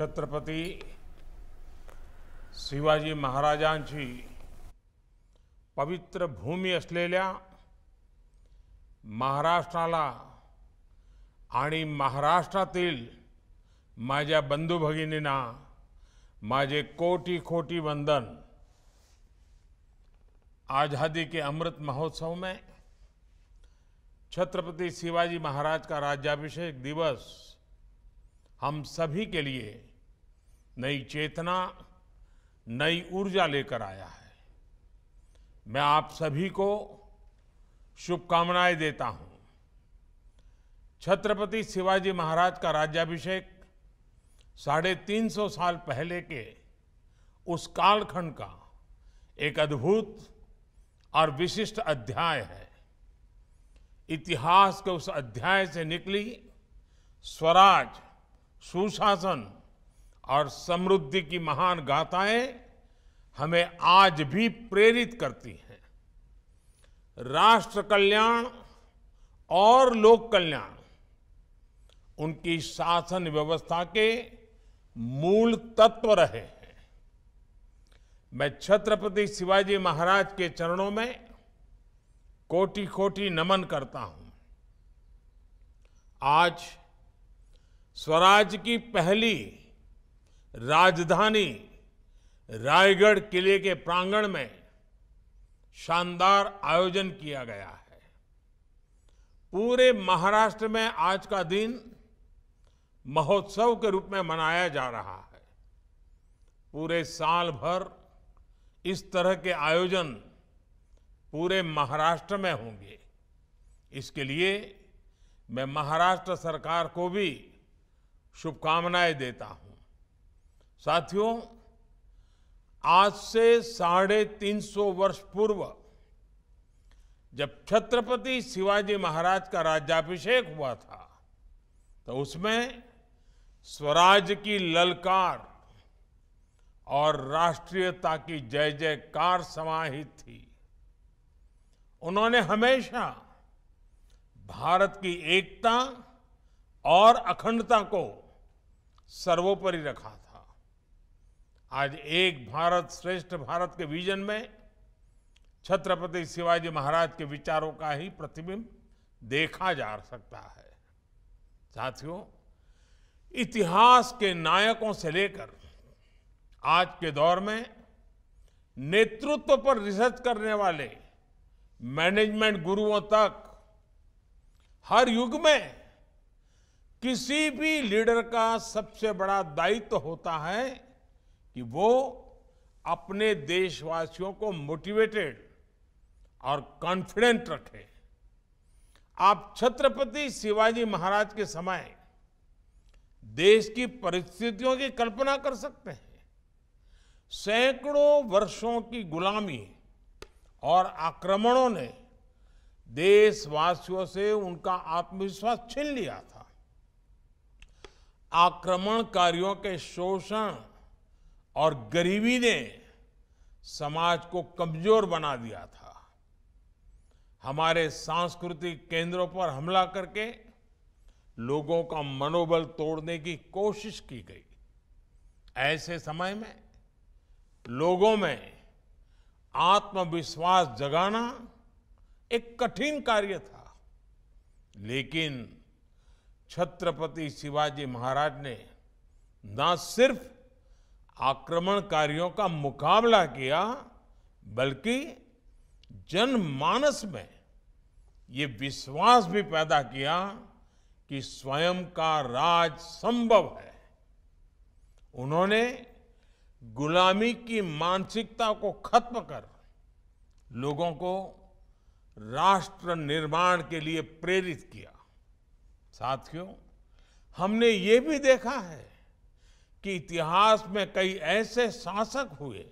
छत्रपति शिवाजी महाराजांची पवित्र भूमि असलेल्या महाराष्ट्राला आणि महाराष्ट्रातील माझ्या बंधू भगिनींना माझे कोटी कोटी वंदन आज़ादी के अमृत महोत्सव में छत्रपति शिवाजी महाराज का राज्याभिषेक दिवस हम सभी के लिए नई चेतना नई ऊर्जा लेकर आया है मैं आप सभी को शुभकामनाएं देता हूं छत्रपति शिवाजी महाराज का राज्याभिषेक साढ़े तीन सौ साल पहले के उस कालखंड का एक अद्भुत और विशिष्ट अध्याय है इतिहास के उस अध्याय से निकली स्वराज सुशासन और समृद्धि की महान गाथाएं हमें आज भी प्रेरित करती हैं राष्ट्र कल्याण और लोक कल्याण उनकी शासन व्यवस्था के मूल तत्व रहे हैं मैं छत्रपति शिवाजी महाराज के चरणों में कोटि कोटि नमन करता हूं आज स्वराज की पहली राजधानी रायगढ़ किले के प्रांगण में शानदार आयोजन किया गया है पूरे महाराष्ट्र में आज का दिन महोत्सव के रूप में मनाया जा रहा है पूरे साल भर इस तरह के आयोजन पूरे महाराष्ट्र में होंगे इसके लिए मैं महाराष्ट्र सरकार को भी शुभकामनाएं देता हूं साथियों आज से साढ़े तीन सौ वर्ष पूर्व जब छत्रपति शिवाजी महाराज का राज्याभिषेक हुआ था तो उसमें स्वराज की ललकार और राष्ट्रीयता की जय जयकार समाहित थी उन्होंने हमेशा भारत की एकता और अखंडता को सर्वोपरि रखा था आज एक भारत श्रेष्ठ भारत के विजन में छत्रपति शिवाजी महाराज के विचारों का ही प्रतिबिंब देखा जा सकता है साथियों इतिहास के नायकों से लेकर आज के दौर में नेतृत्व पर रिसर्च करने वाले मैनेजमेंट गुरुओं तक हर युग में किसी भी लीडर का सबसे बड़ा दायित्व तो होता है कि वो अपने देशवासियों को मोटिवेटेड और कॉन्फिडेंट रखे आप छत्रपति शिवाजी महाराज के समय देश की परिस्थितियों की कल्पना कर सकते हैं सैकड़ों वर्षों की गुलामी और आक्रमणों ने देशवासियों से उनका आत्मविश्वास छीन लिया था आक्रमणकारियों के शोषण और गरीबी ने समाज को कमजोर बना दिया था हमारे सांस्कृतिक केंद्रों पर हमला करके लोगों का मनोबल तोड़ने की कोशिश की गई ऐसे समय में लोगों में आत्मविश्वास जगाना एक कठिन कार्य था लेकिन छत्रपति शिवाजी महाराज ने न सिर्फ आक्रमणकारियों का मुकाबला किया बल्कि जनमानस में ये विश्वास भी पैदा किया कि स्वयं का राज संभव है उन्होंने गुलामी की मानसिकता को खत्म कर लोगों को राष्ट्र निर्माण के लिए प्रेरित किया साथियों हमने ये भी देखा है कि इतिहास में कई ऐसे शासक हुए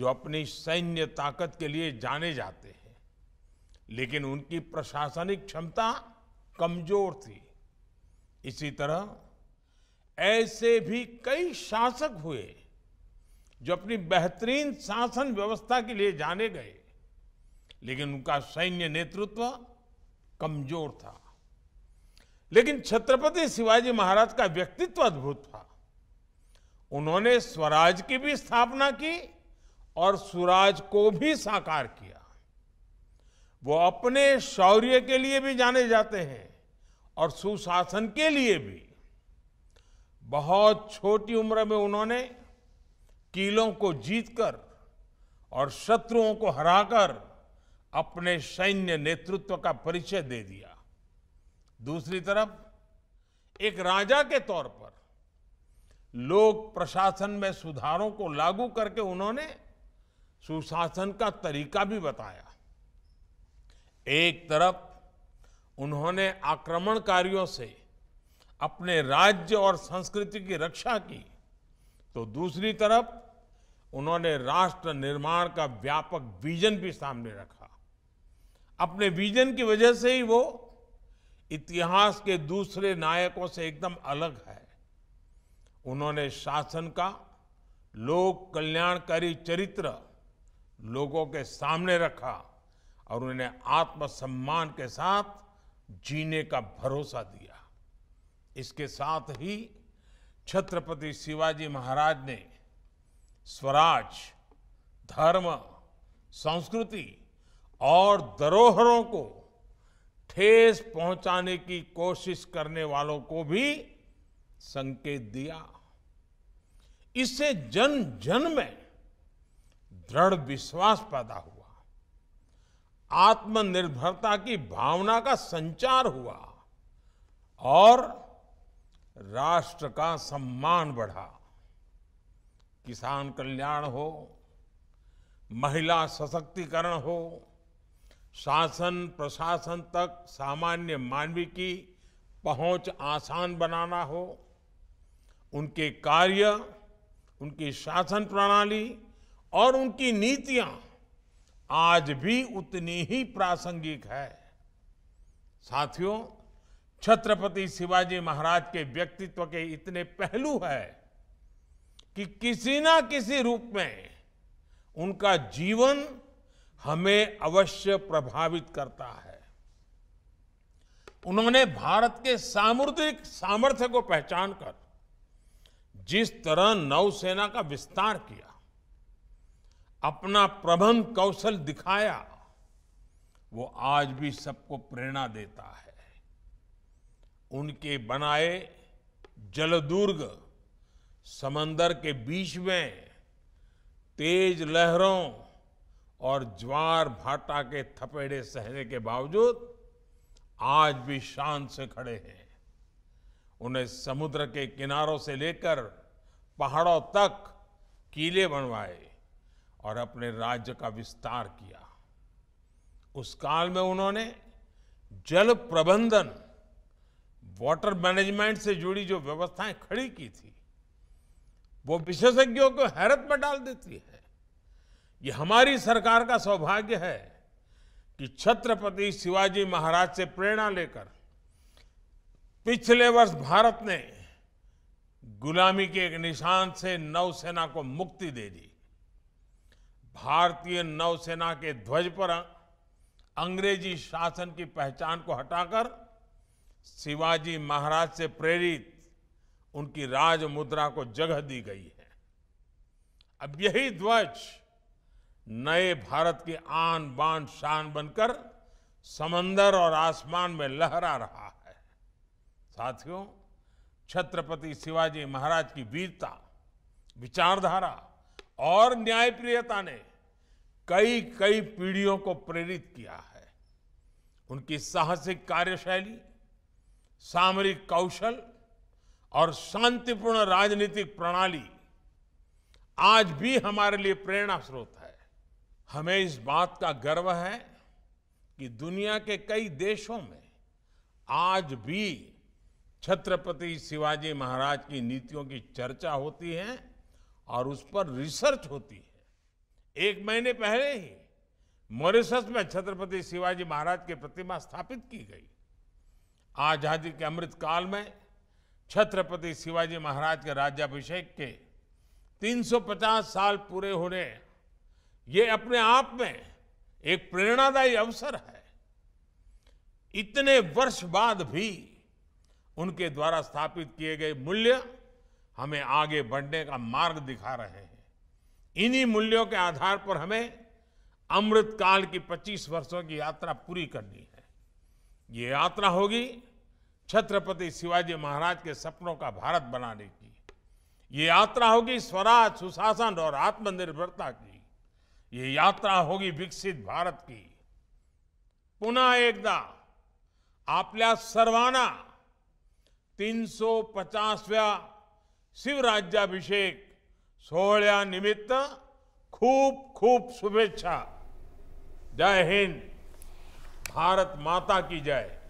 जो अपनी सैन्य ताकत के लिए जाने जाते हैं लेकिन उनकी प्रशासनिक क्षमता कमजोर थी इसी तरह ऐसे भी कई शासक हुए जो अपनी बेहतरीन शासन व्यवस्था के लिए जाने गए लेकिन उनका सैन्य नेतृत्व कमजोर था लेकिन छत्रपति शिवाजी महाराज का व्यक्तित्व अद्भुत था उन्होंने स्वराज की भी स्थापना की और सुराज को भी साकार किया वो अपने शौर्य के लिए भी जाने जाते हैं और सुशासन के लिए भी बहुत छोटी उम्र में उन्होंने किलों को जीतकर और शत्रुओं को हराकर अपने सैन्य नेतृत्व का परिचय दे दिया दूसरी तरफ एक राजा के तौर पर लोक प्रशासन में सुधारों को लागू करके उन्होंने सुशासन का तरीका भी बताया एक तरफ उन्होंने आक्रमणकारियों से अपने राज्य और संस्कृति की रक्षा की तो दूसरी तरफ उन्होंने राष्ट्र निर्माण का व्यापक विजन भी सामने रखा अपने विजन की वजह से ही वो इतिहास के दूसरे नायकों से एकदम अलग है उन्होंने शासन का लोक कल्याणकारी चरित्र लोगों के सामने रखा और उन्हें आत्मसम्मान के साथ जीने का भरोसा दिया इसके साथ ही छत्रपति शिवाजी महाराज ने स्वराज धर्म संस्कृति और धरोहरों को ठेस पहुंचाने की कोशिश करने वालों को भी संकेत दिया इससे जन जन में दृढ़ विश्वास पैदा हुआ आत्मनिर्भरता की भावना का संचार हुआ और राष्ट्र का सम्मान बढ़ा किसान कल्याण हो महिला सशक्तिकरण हो शासन प्रशासन तक सामान्य मानवी की पहुंच आसान बनाना हो उनके कार्य उनकी शासन प्रणाली और उनकी नीतियां आज भी उतनी ही प्रासंगिक है साथियों छत्रपति शिवाजी महाराज के व्यक्तित्व के इतने पहलू है कि किसी ना किसी रूप में उनका जीवन हमें अवश्य प्रभावित करता है उन्होंने भारत के सामुद्रिक सामर्थ्य को पहचान कर जिस तरह नौसेना का विस्तार किया अपना प्रबंध कौशल दिखाया वो आज भी सबको प्रेरणा देता है उनके बनाए जलदुर्ग समंदर के बीच में तेज लहरों और ज्वार भाटा के थपेड़े सहने के बावजूद आज भी शान से खड़े हैं उन्हें समुद्र के किनारों से लेकर पहाड़ों तक किले बनवाए और अपने राज्य का विस्तार किया उस काल में उन्होंने जल प्रबंधन वाटर मैनेजमेंट से जुड़ी जो व्यवस्थाएं खड़ी की थी वो विशेषज्ञों को हैरत में डाल देती है ये हमारी सरकार का सौभाग्य है कि छत्रपति शिवाजी महाराज से प्रेरणा लेकर पिछले वर्ष भारत ने गुलामी के एक निशान से नौसेना को मुक्ति दे दी भारतीय नौसेना के ध्वज पर अंग्रेजी शासन की पहचान को हटाकर शिवाजी महाराज से प्रेरित उनकी राज मुद्रा को जगह दी गई है अब यही ध्वज नए भारत की आन बान शान बनकर समंदर और आसमान में लहरा रहा है साथियों छत्रपति शिवाजी महाराज की वीरता विचारधारा और न्यायप्रियता ने कई कई पीढ़ियों को प्रेरित किया है उनकी साहसिक कार्यशैली सामरिक कौशल और शांतिपूर्ण राजनीतिक प्रणाली आज भी हमारे लिए प्रेरणा स्रोत है हमें इस बात का गर्व है कि दुनिया के कई देशों में आज भी छत्रपति शिवाजी महाराज की नीतियों की चर्चा होती है और उस पर रिसर्च होती है एक महीने पहले ही मॉरिशस में छत्रपति शिवाजी महाराज की प्रतिमा स्थापित की गई आजादी के अमृत काल में छत्रपति शिवाजी महाराज के राज्याभिषेक के 350 साल पूरे होने ये अपने आप में एक प्रेरणादायी अवसर है इतने वर्ष बाद भी उनके द्वारा स्थापित किए गए मूल्य हमें आगे बढ़ने का मार्ग दिखा रहे हैं इन्हीं मूल्यों के आधार पर हमें अमृत काल की 25 वर्षों की यात्रा पूरी करनी है ये यात्रा होगी छत्रपति शिवाजी महाराज के सपनों का भारत बनाने की ये यात्रा होगी स्वराज सुशासन और आत्मनिर्भरता की ये यात्रा होगी विकसित भारत की पुनः एकदा आपल्या सर्वाना तीन सौ पचासव्या शिवराज्याभिषेक निमित्त खूब खूब शुभेच्छा जय हिंद भारत माता की जय